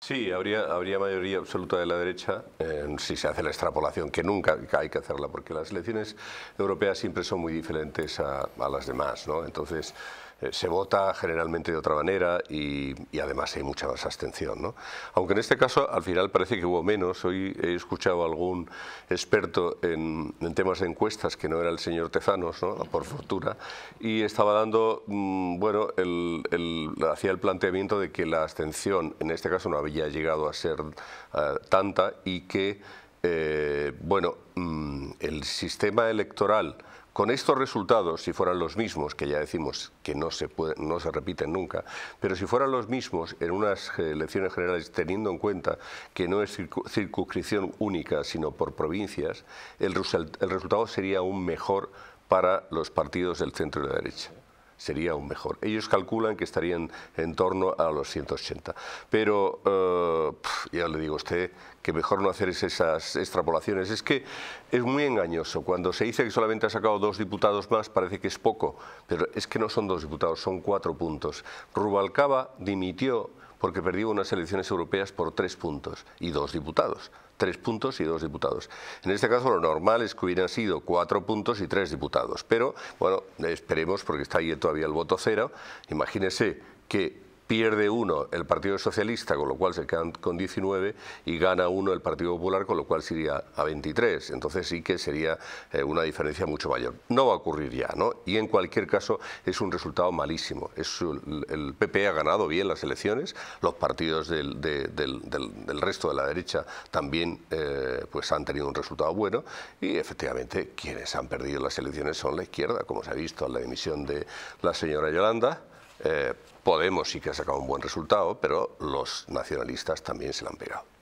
Sí, habría, habría mayoría absoluta de la derecha si se hace la extrapolación, que nunca hay que hacerla, porque las elecciones europeas siempre son muy diferentes a, a las demás. ¿no? Entonces, eh, se vota generalmente de otra manera y, además hay mucha más abstención. ¿no? Aunque en este caso al final parece que hubo menos. Hoy he escuchado a algún experto en, temas de encuestas, que no era el señor Tezanos, ¿no? por fortuna, y estaba dando, mm, bueno, el, hacía el planteamiento de que la abstención en este caso no había llegado a ser eh, tanta y que, eh, bueno, mm, el sistema electoral con estos resultados, si fueran los mismos, que ya decimos que no se, no se repiten nunca, pero si fueran los mismos en unas elecciones generales, teniendo en cuenta que no es circunscripción única, sino por provincias, el, el resultado sería aún mejor para los partidos del centro y de la derecha sería aún mejor. Ellos calculan que estarían en torno a los 180. Pero eh, ya le digo a usted que mejor no hacer esas extrapolaciones. Es que es muy engañoso. Cuando se dice que solamente ha sacado dos diputados más, parece que es poco. Pero es que no son dos diputados, son cuatro puntos. Rubalcaba dimitió porque perdió unas elecciones europeas por tres puntos y dos diputados. Tres puntos y dos diputados. En este caso lo normal es que hubieran sido cuatro puntos y tres diputados. Pero, bueno, esperemos porque está ahí todavía el voto cero. Imagínese que pierde uno el Partido Socialista, con lo cual se quedan con 19, y gana uno el Partido Popular, con lo cual sería a 23. Entonces sí que sería eh, una diferencia mucho mayor. No va a ocurrir ya, ¿no? Y en cualquier caso es un resultado malísimo. el, PP ha ganado bien las elecciones, los partidos del, del, resto de la derecha también eh, pues han tenido un resultado bueno y efectivamente quienes han perdido las elecciones son la izquierda, como se ha visto en la dimisión de la señora Yolanda, eh, Podemos sí que ha sacado un buen resultado, pero los nacionalistas también se la han pegado.